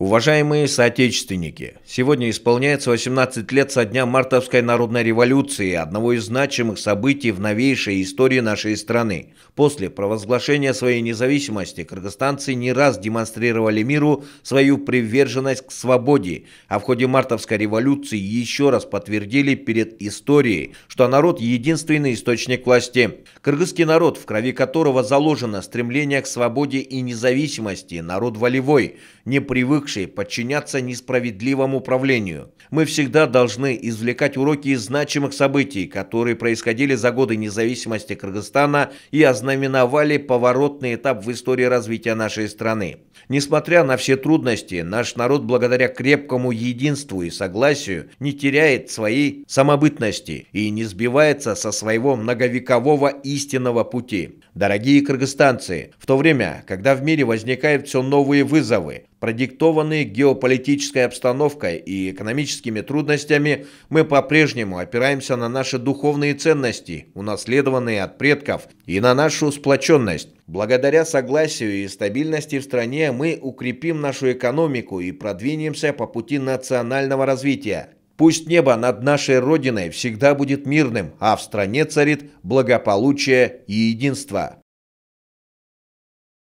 Уважаемые соотечественники, сегодня исполняется 18 лет со дня Мартовской народной революции, одного из значимых событий в новейшей истории нашей страны. После провозглашения своей независимости кыргызстанцы не раз демонстрировали миру свою приверженность к свободе, а в ходе Мартовской революции еще раз подтвердили перед историей, что народ – единственный источник власти. Кыргызский народ, в крови которого заложено стремление к свободе и независимости, народ волевой, не привык привыкшие подчиняться несправедливому правлению. Мы всегда должны извлекать уроки из значимых событий, которые происходили за годы независимости Кыргызстана и ознаменовали поворотный этап в истории развития нашей страны. Несмотря на все трудности, наш народ благодаря крепкому единству и согласию не теряет своей самобытности и не сбивается со своего многовекового истинного пути. Дорогие кыргызстанцы, в то время, когда в мире возникают все новые вызовы, Продиктованные геополитической обстановкой и экономическими трудностями, мы по-прежнему опираемся на наши духовные ценности, унаследованные от предков, и на нашу сплоченность. Благодаря согласию и стабильности в стране мы укрепим нашу экономику и продвинемся по пути национального развития. Пусть небо над нашей Родиной всегда будет мирным, а в стране царит благополучие и единство.